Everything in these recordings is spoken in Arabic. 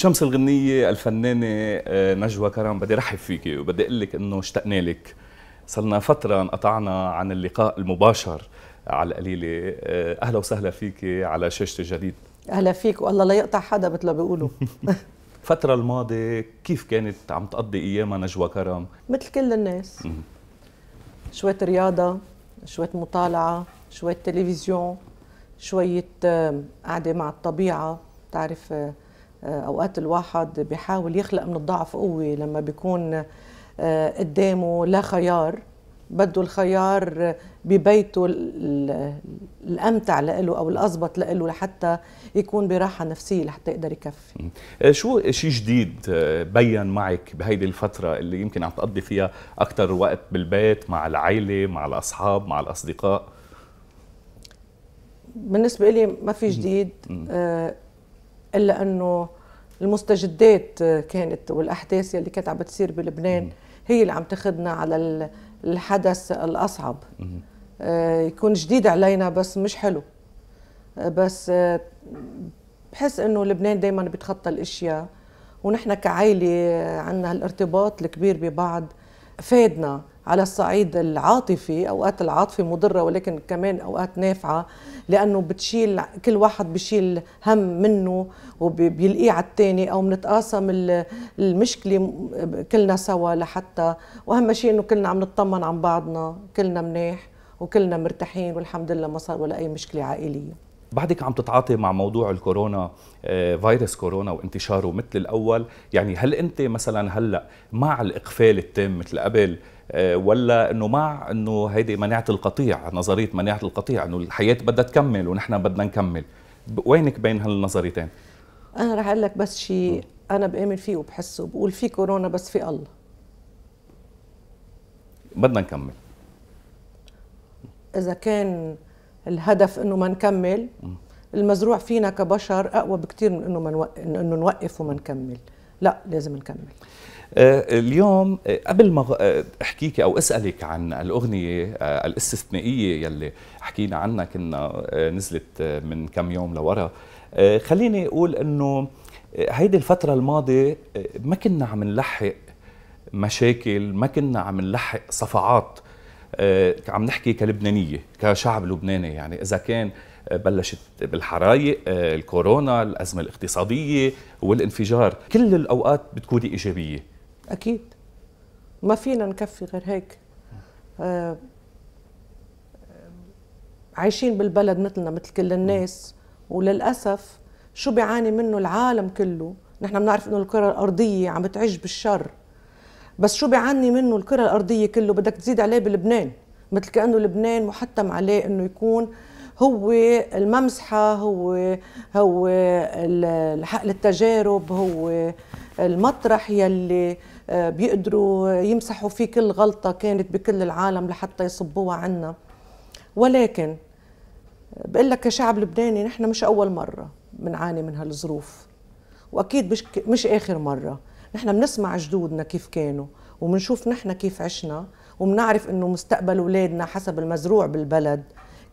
شمس الغنية الفنانة آه، نجوى كرم بدي رحب فيك وبدي أقول لك إنه اشتقنا لك صرنا فترة انقطعنا عن اللقاء المباشر على القليلة آه، أهلا وسهلا فيك على شاشة الجديد أهلا فيك والله لا يقطع حدا مثل ما بيقولوا الفترة الماضية كيف كانت عم تقضي أيامها نجوى كرم؟ مثل كل الناس شوية رياضة شوية مطالعة شوية تلفزيون شوية آه، قعدة مع الطبيعة تعرف آه، اوقات الواحد بيحاول يخلق من الضعف قوه لما بيكون آه، قدامه لا خيار بده الخيار ببيته الامتع له او الاضبط له لحتى يكون براحه نفسيه لحتى يقدر يكفي. آه، شو شيء جديد بين معك بهيدي الفتره اللي يمكن عم تقضي فيها اكثر وقت بالبيت مع العائله مع الاصحاب مع الاصدقاء؟ بالنسبه لي ما في جديد الا انه المستجدات كانت والاحداث اللي كانت عم بتصير بلبنان هي اللي عم تاخذنا على الحدث الاصعب آه، يكون جديد علينا بس مش حلو آه، بس آه، بحس انه لبنان دائما بيتخطى الاشياء ونحن كعائله عندنا هالارتباط الكبير ببعض فادنا على الصعيد العاطفي اوقات العاطفه مضره ولكن كمان اوقات نافعه لانه بتشيل كل واحد بشيل هم منه وبيلقيه على الثاني او بنتقاسم المشكله كلنا سوا لحتى واهم شيء انه كلنا عم نطمن عن بعضنا كلنا مناح وكلنا مرتاحين والحمد لله ما صار ولا اي مشكله عائليه بعدك عم تتعاطي مع موضوع الكورونا آه، فيروس كورونا وانتشاره مثل الاول يعني هل انت مثلا هلا مع الاقفال التام مثل قبل آه، ولا انه مع انه هيدي مناعه القطيع نظريه مناعه القطيع انه الحياه بدها تكمل ونحن بدنا نكمل وينك بين هالنظريتين انا رح اقول لك بس شيء انا بامن فيه وبحسه بقول في كورونا بس في الله بدنا نكمل اذا كان الهدف انه ما نكمل المزروع فينا كبشر اقوى بكثير من انه ما انه نوقف وما نكمل لا لازم نكمل آه، اليوم آه، قبل ما آه، احكيك او اسالك عن الاغنيه الاستثنائيه يلي حكينا عنها كنا نزلت من كم يوم لورا خليني اقول انه هيدي الفتره الماضيه ما كنا عم نلحق مشاكل ما كنا عم نلحق صفعات عم نحكي كلبنانيه كشعب لبناني يعني اذا كان بلشت بالحرايق الكورونا الأزمة الاقتصادية والانفجار كل الأوقات بتكون إيجابية اكيد ما فينا نكفي غير هيك آه،, آه عايشين بالبلد مثلنا مثل كل الناس وللاسف شو بيعاني منه العالم كله نحن بنعرف انه الكره الارضيه عم بتعج بالشر بس شو بيعاني منه الكره الارضيه كله بدك تزيد عليه بلبنان مثل كانه لبنان محتم عليه انه يكون هو الممسحه هو هو حقل التجارب هو المطرح يلي آه، بيقدروا يمسحوا فيه كل غلطة كانت بكل العالم لحتى يصبوها عنا ولكن بقول لك كشعب لبناني نحن مش أول مرة بنعاني من هالظروف وأكيد مش, مش آخر مرة نحن بنسمع جدودنا كيف كانوا وبنشوف نحن كيف عشنا وبنعرف انه مستقبل اولادنا حسب المزروع بالبلد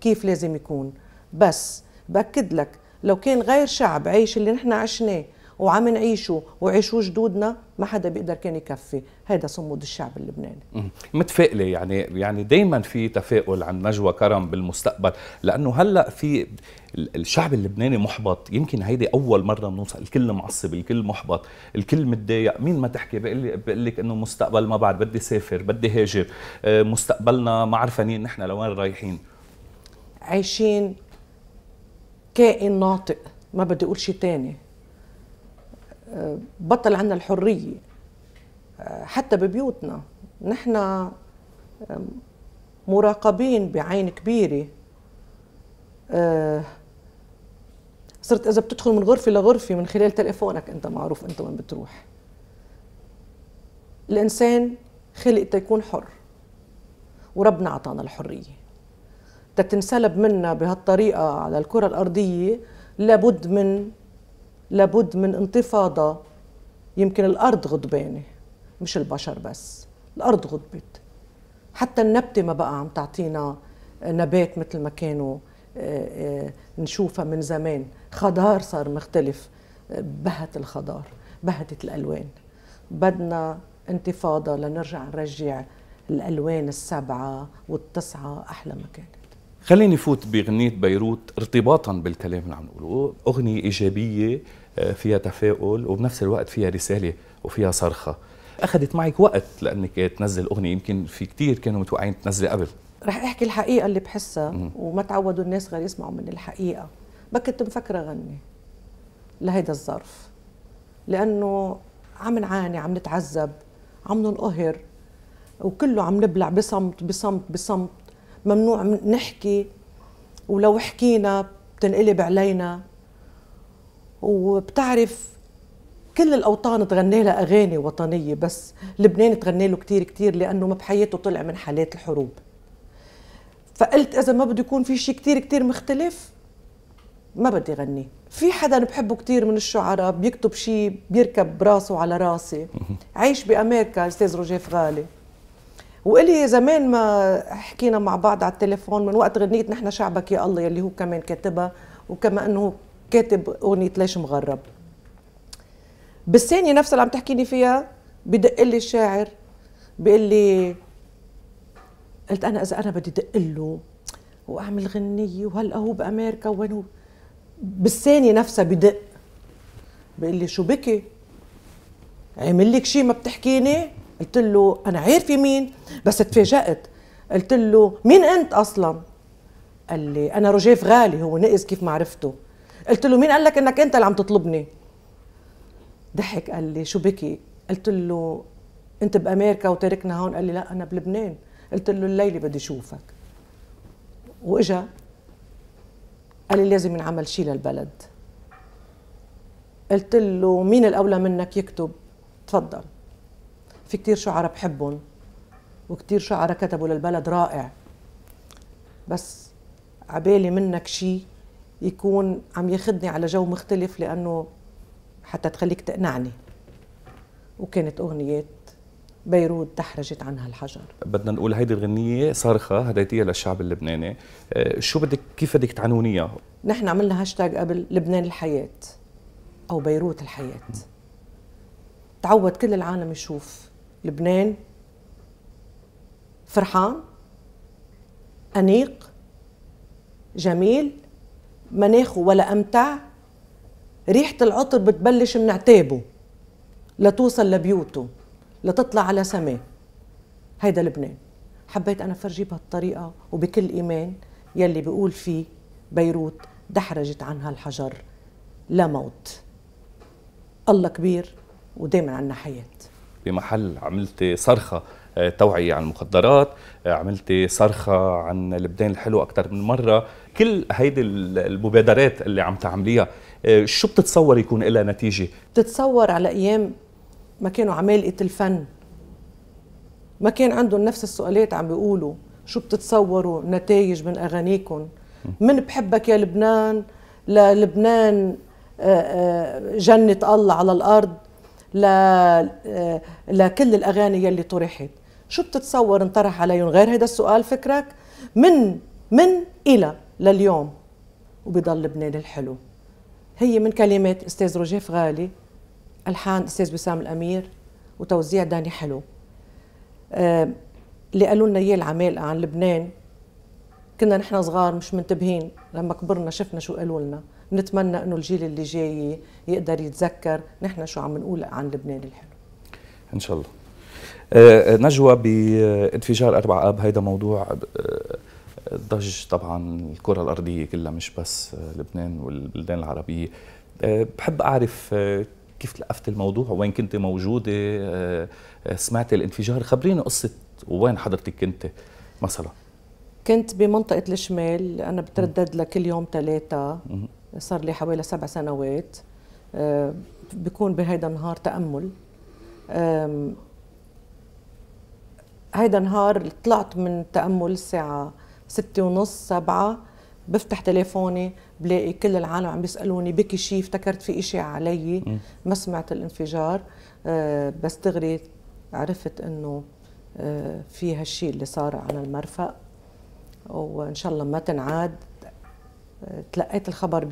كيف لازم يكون بس باكد لك لو كان غير شعب عيش اللي نحن عشناه وعم نعيشه وعيشوه جدودنا ما حدا بيقدر كان يكفي هذا صمود الشعب اللبناني متفائله يعني يعني دائما في تفاؤل عن نجوى كرم بالمستقبل لانه هلا في الشعب اللبناني محبط يمكن هيدي اول مره بنوصل الكل معصب الكل محبط الكل متضايق مين ما تحكي بقول لك انه مستقبل ما بعد بدي سافر بدي هاجر آه، مستقبلنا ما عرفانين نحن لوين رايحين عايشين كائن ناطق ما بدي اقول شيء ثاني بطل عنا الحريه حتى ببيوتنا نحن مراقبين بعين كبيره آه، صرت اذا بتدخل من غرفه لغرفه من خلال تليفونك انت معروف انت وين بتروح الانسان خلق تيكون حر وربنا اعطانا الحريه تتنسلب منا بهالطريقه على الكره الارضيه لابد من لابد من انتفاضة يمكن الأرض غضبانة مش البشر بس الأرض غضبت حتى النبتة ما بقى عم تعطينا نبات مثل ما كانوا آه، آه، نشوفها من زمان خضار صار مختلف بهت الخضار بهتت الألوان بدنا انتفاضة لنرجع نرجع الألوان السبعة والتسعة أحلى ما كانت خليني فوت بغنية بيروت ارتباطا بالكلام اللي عم نقوله أغنية إيجابية آه، فيها تفاؤل وبنفس الوقت فيها رسالة وفيها صرخة أخذت معك وقت لأنك تنزل أغنية يمكن في كتير كانوا متوقعين تنزلي قبل رح أحكي الحقيقة اللي بحسها وما تعودوا الناس غير يسمعوا من الحقيقة ما كنت مفكرة غني لهيدا الظرف لأنه عم نعاني عم نتعذب عم ننقهر وكله عم نبلع بصمت بصمت بصمت ممنوع نحكي ولو حكينا بتنقلب علينا وبتعرف كل الاوطان تغني لها اغاني وطنيه بس لبنان تغني له كثير كثير لانه ما بحياته طلع من حالات الحروب فقلت اذا ما بده يكون في شيء كثير كثير مختلف ما بدي غني في حدا بحبه كثير من الشعراء بيكتب شيء بيركب راسه على راسي عايش بامريكا الاستاذ روجيه فغالي والي زمان ما حكينا مع بعض على التليفون من وقت غنية نحن شعبك يا الله يلي هو كمان كاتبها وكما انه كاتب اغنية ليش مغرب بالثانية نفسها اللي عم تحكيني فيها بدق لي الشاعر بيقول لي قلت انا اذا انا بدي دق له واعمل غنيه وهلا هو بامريكا وين هو بالثانيه نفسها بدق بيقول لي شو بكي عامل لك شيء ما بتحكيني قلت له انا عارفه مين بس تفاجات قلت له مين انت اصلا قال لي انا رجيف غالي هو نقز كيف ما عرفته قلت له مين قال لك انك انت اللي عم تطلبني ضحك قال لي شو بكي قلت له انت بامريكا وتاركنا هون قال لي لا انا بلبنان قلت له الليله بدي اشوفك واجا قال لي لازم نعمل شيء للبلد قلت له مين الاولى منك يكتب تفضل في كتير شعراء بحبهم وكتير شعراء كتبوا للبلد رائع بس عبالي منك شيء يكون عم ياخدني على جو مختلف لأنه حتى تخليك تقنعني وكانت أغنية بيروت تحرجت عنها الحجر بدنا نقول هيدي الغنية صارخة هديتيها للشعب اللبناني آه، شو بدك كيف بدك تعنونيها؟ نحن عملنا هاشتاج قبل لبنان الحياة أو بيروت الحياة تعود كل العالم يشوف لبنان فرحان أنيق جميل مناخه ولا أمتع ريحة العطر بتبلش من عتابه لتوصل لبيوته لتطلع على سماه هيدا لبنان حبيت أنا فرجي بهالطريقة وبكل إيمان يلي بيقول فيه بيروت دحرجت عنها الحجر لا موت الله كبير ودايما عنا حياه بمحل عملت صرخه آه، توعية عن المخدرات آه، عملت صرخة عن لبنان الحلو أكثر من مرة كل هيدي المبادرات اللي عم تعمليها آه، شو بتتصور يكون لها نتيجة؟ بتتصور على أيام ما كانوا عمالقة الفن ما كان عندهم نفس السؤالات عم بيقولوا شو بتتصوروا نتائج من أغانيكم من بحبك يا لبنان للبنان جنة الله على الأرض لكل آه، الاغاني يلي طرحت شو بتتصور انطرح عليهم غير هذا السؤال فكرك من من الى لليوم وبضل لبنان الحلو هي من كلمات استاذ رجيف غالي الحان استاذ وسام الامير وتوزيع داني حلو آه اللي قالوا لنا اياه العمالقه عن لبنان كنا نحن صغار مش منتبهين لما كبرنا شفنا شو قالوا لنا نتمنى انه الجيل اللي جاي يقدر يتذكر نحن شو عم نقول عن لبنان الحلو ان شاء الله آه، آه، نجوى بانفجار أربع أب هيدا موضوع آه، ضج طبعا الكرة الأرضية كلها مش بس لبنان والبلدان العربية بحب أعرف كيف لقفت الموضوع وين كنت موجودة سمعت الانفجار خبريني قصة وين حضرتك كنت مثلا كنت بمنطقة الشمال أنا بتردد لكل يوم ثلاثة صار لي حوالي سبع سنوات آه، بكون بهيدا النهار تأمل هيدا النهار طلعت من تأمل الساعة ستة ونص سبعة بفتح تليفوني بلاقي كل العالم عم بيسألوني بكي شي افتكرت في إشي علي ما سمعت الانفجار آه، بس دغري عرفت إنه آه، في هالشي اللي صار على المرفأ وإن شاء الله ما تنعاد تلقيت الخبر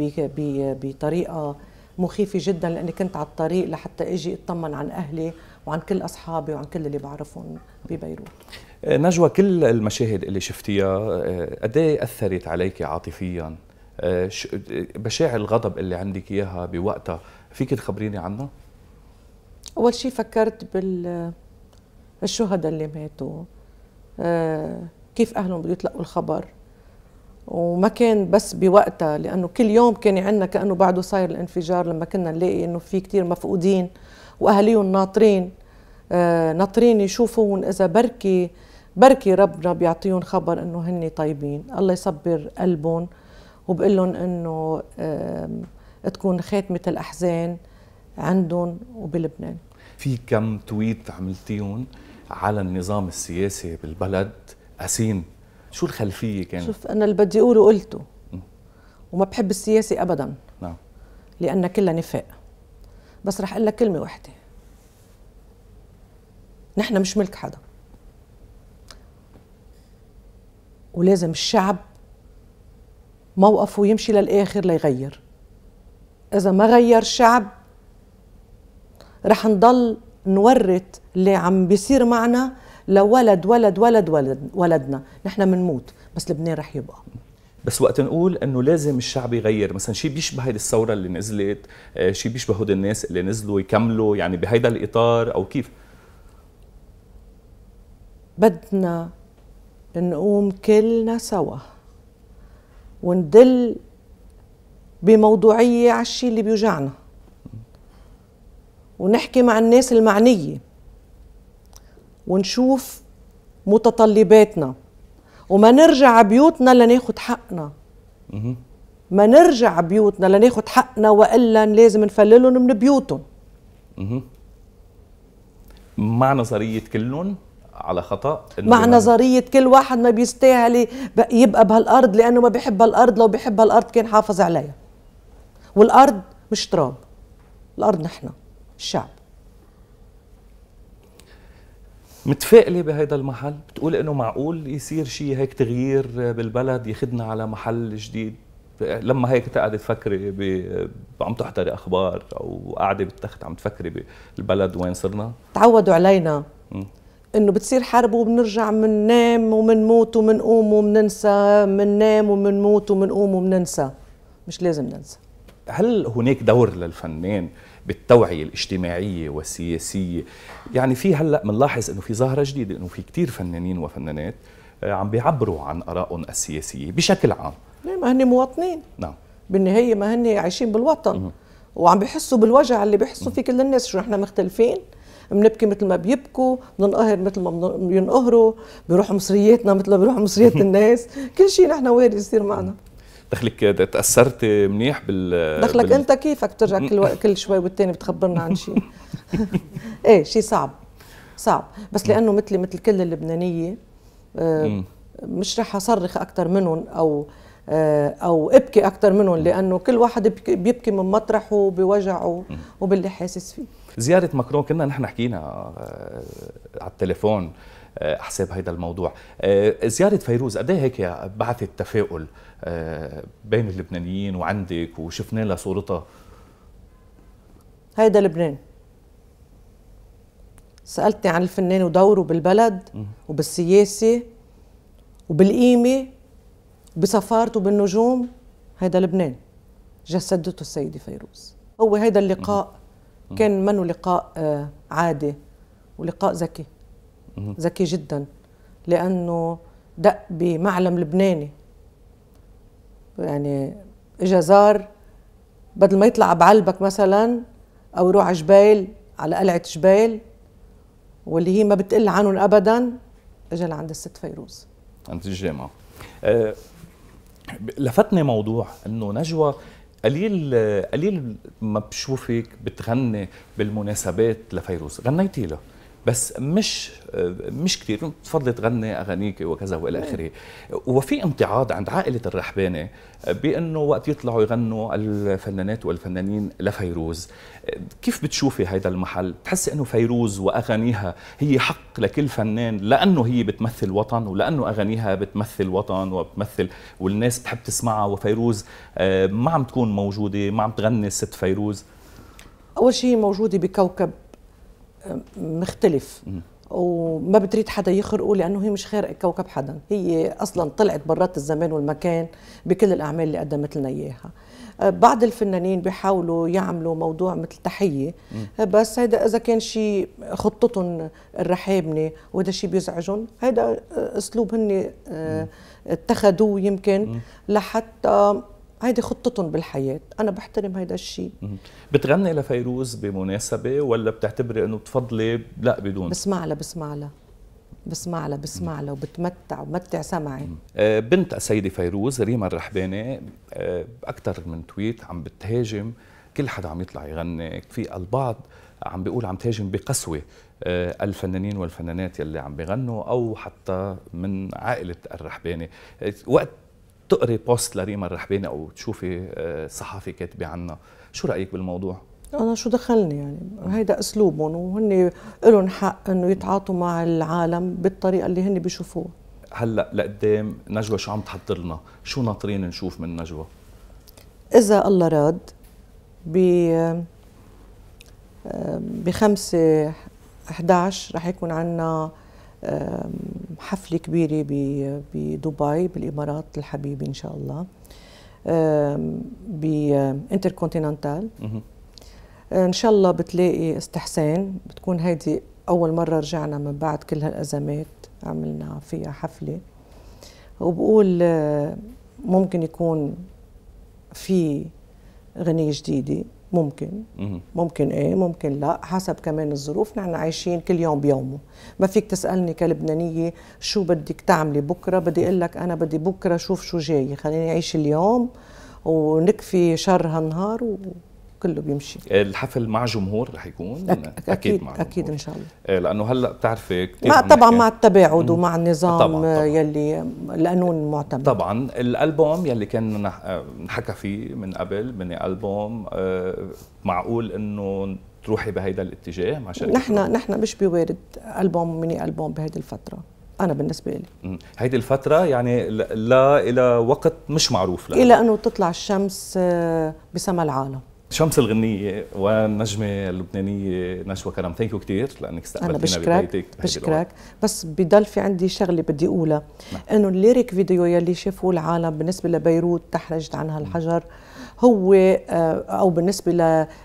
بطريقه مخيفه جدا لاني كنت على الطريق لحتى اجي اطمن عن اهلي وعن كل اصحابي وعن كل اللي بعرفهم ببيروت آه، نجوى كل المشاهد اللي شفتيها آه، قد ايه اثرت عليك عاطفيا آه، مشاعر الغضب اللي عندك اياها بوقتها فيك تخبريني عنها اول شيء فكرت بال الشهداء اللي ماتوا كيف اهلهم بده يتلقوا الخبر وما كان بس بوقتها لانه كل يوم كان عندنا كانه بعده صاير الانفجار لما كنا نلاقي انه في كثير مفقودين واهاليهم ناطرين آه ناطرين يشوفون اذا بركي بركي ربنا بيعطيهم خبر انه هن طيبين الله يصبر قلبهم وبقول لهم انه آه تكون خاتمه الاحزان عندهم وبلبنان في كم تويت عملتيهم على النظام السياسي بالبلد قاسين شو الخلفيه كانت؟ شوف انا اللي بدي اقوله قلته وما بحب السياسه ابدا نعم لان كلها نفاق بس رح اقول لك كلمه واحده نحن مش ملك حدا ولازم الشعب موقفه يمشي للاخر ليغير اذا ما غير الشعب رح نضل نورط اللي عم بيصير معنا لو ولد ولد ولد ولد ولدنا نحن بنموت بس لبنان رح يبقى بس وقت نقول انه لازم الشعب يغير مثلا شيء بيشبه هيدي الثوره اللي نزلت آه، شيء بيشبه هود الناس اللي نزلوا يكملوا يعني بهيدا الاطار او كيف بدنا نقوم كلنا سوا وندل بموضوعيه على الشيء اللي بيوجعنا ونحكي مع الناس المعنيه ونشوف متطلباتنا وما نرجع بيوتنا لناخد حقنا ما نرجع بيوتنا لناخد حقنا والا لازم نفللهم من بيوتهم مع نظريه كلهم على خطا مع نظريه كل واحد ما بيستاهل يبقى بهالارض لانه ما بيحب هالارض لو بيحب هالارض كان حافظ عليها والارض مش تراب الارض نحن الشعب متفائله بهيدا المحل بتقول انه معقول يصير شيء هيك تغيير بالبلد يخدنا على محل جديد لما هيك تقعد تفكري ب... عم تحضري اخبار او قاعده بالتخت عم تفكري بالبلد وين صرنا تعودوا علينا انه بتصير حرب وبنرجع بننام وبنموت وبنقوم وبننسى بننام وبنموت وبنقوم وبننسى مش لازم ننسى هل هناك دور للفنان بالتوعية الاجتماعية والسياسية يعني في هلأ بنلاحظ أنه في ظاهرة جديدة أنه في كتير فنانين وفنانات آه، عم بيعبروا عن آرائهم السياسية بشكل عام ما هن مواطنين نعم بالنهاية ما هن عايشين بالوطن وعم بيحسوا بالوجع اللي بيحسوا فيه كل الناس شو نحن مختلفين بنبكي مثل ما بيبكوا بننقهر مثل ما بينقهروا بيروحوا مصرياتنا مثل ما بيروحوا مصريات الناس كل شيء نحن وارد يصير معنا دخلك تاثرتي منيح بال دخلك بال... انت كيفك ترجع كل و... كل شوي والتاني بتخبرنا عن شيء ايه شيء صعب صعب بس لانه مثلي مثل كل اللبنانيه آه، مش رح اصرخ اكثر منهم او آه، او ابكي اكثر منهم لانه كل واحد بيبكي من مطرحه وبوجعه وباللي حاسس فيه زياره ماكرون كنا نحن حكينا آه، على التليفون حساب هيدا الموضوع زيارة فيروز قد إيه هيك بعثت تفاؤل آه، بين اللبنانيين وعندك وشفنا لها صورتها هيدا لبنان سالتني عن الفنان ودوره بالبلد وبالسياسه وبالقيمه بسفارته بالنجوم هيدا لبنان جسدته السيده فيروز هو هيدا اللقاء كان منه لقاء آه، عادي ولقاء ذكي ذكي جدا لانه دق بمعلم لبناني يعني اجا زار بدل ما يطلع بعلبك مثلا او يروح على جبيل على قلعه جبيل واللي هي ما بتقل عنهم ابدا اجى لعند الست فيروز عند الجامعه أه لفتني موضوع انه نجوى قليل قليل ما بشوفك بتغني بالمناسبات لفيروز غنيتي لها بس مش مش كثير تفضلي تغني اغانيك وكذا والى إيه. اخره وفي امتعاض عند عائله الرحباني بانه وقت يطلعوا يغنوا الفنانات والفنانين لفيروز كيف بتشوفي هذا المحل بتحسي انه فيروز واغانيها هي حق لكل فنان لانه هي بتمثل وطن ولانه اغانيها بتمثل وطن وبتمثل والناس بتحب تسمعها وفيروز آه، ما عم تكون موجوده ما عم تغني الست فيروز اول شيء موجوده بكوكب مختلف وما بتريد حدا يخرقه لانه هي مش خارقه كوكب حدا هي اصلا طلعت برات الزمان والمكان بكل الاعمال اللي قدمت لنا اياها آه، بعض الفنانين بيحاولوا يعملوا موضوع مثل تحيه آه، بس هذا اذا كان شيء خطتهم الرحابنه وهذا شيء بيزعجهم هذا آه، اسلوب هن اتخذوه يمكن لحتى هيدي خطتهم بالحياه انا بحترم هيدا الشيء بتغني لفيروز بمناسبه ولا بتعتبري انه بتفضلي لا بدون بسمع لها بسمع لها بسمع لها بسمع لها وبتمتع وبمتع سمعي آه، بنت السيده فيروز ريما الرحباني آه، اكثر من تويت عم بتهاجم كل حدا عم يطلع يغني في البعض عم بيقول عم تهاجم بقسوه آه، الفنانين والفنانات يلي عم بيغنوا او حتى من عائله الرحباني وقت تقري بوست لريما الرحباني او تشوفي آه، صحافي كاتبه عنا شو رايك بالموضوع انا شو دخلني يعني هيدا اسلوبهم وهن لهم حق انه يتعاطوا مع العالم بالطريقه اللي هن بيشوفوها هلا لقدام نجوى شو عم تحضر لنا شو ناطرين نشوف من نجوى اذا الله راد ب ب 5 11 رح يكون عندنا حفلة كبيرة بدبي بالإمارات الحبيبة إن شاء الله بانتركونتيننتال إن شاء الله بتلاقي استحسان بتكون هيدي أول مرة رجعنا من بعد كل هالأزمات عملنا فيها حفلة وبقول أه، ممكن يكون في غنية جديدة ممكن ممكن ايه ممكن لا حسب كمان الظروف نحن عايشين كل يوم بيومه ما فيك تسالني كلبنانيه شو بدك تعملي بكره بدي اقول لك انا بدي بكره شوف شو جاي خليني اعيش اليوم ونكفي شر هالنهار و... كله بيمشي آه، الحفل مع جمهور رح يكون أك أكيد, أكيد مع جمهور. أكيد إن شاء الله آه، لأنه هلأ بتعرفي مع طبعا مع التباعد ومع النظام طبعاً آه، طبعاً. يلي القانون معتمد طبعا الألبوم يلي كان نحكى فيه من قبل من ألبوم معقول إنه تروحي بهيدا الاتجاه مع شركة نحن نحن مش بوارد ألبوم ميني ألبوم بهيدي الفترة انا بالنسبه لي هيدي الفتره يعني لا الى وقت مش معروف لها الى انه تطلع الشمس بسما العالم شمس الغنية والنجمة اللبنانية نشوى كرم ثانك يو كثير لأنك استقبلتينا ببيتك بشكرك بس بضل في عندي شغلة بدي أقولها نعم. إنه الليريك فيديو يلي شافوه العالم بالنسبة لبيروت تحرجت عنها الحجر هو آه، أو بالنسبة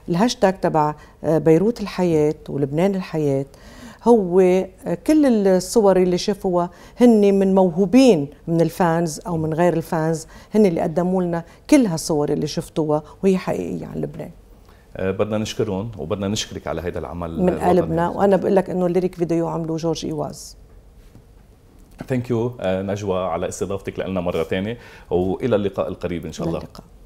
للهاشتاج تبع آه، بيروت الحياة ولبنان الحياة هو آه، كل الصور اللي شافوها هن من موهوبين من الفانز او من غير الفانز هن اللي قدموا لنا كل هالصور اللي شفتوها وهي حقيقيه عن لبنان آه، بدنا نشكرهم وبدنا نشكرك على هذا العمل من قلبنا وانا بقول لك انه الليريك فيديو عمله جورج ايواز ثانك آه، يو نجوى على استضافتك لنا مره ثانيه والى اللقاء القريب ان شاء الله اللقاء.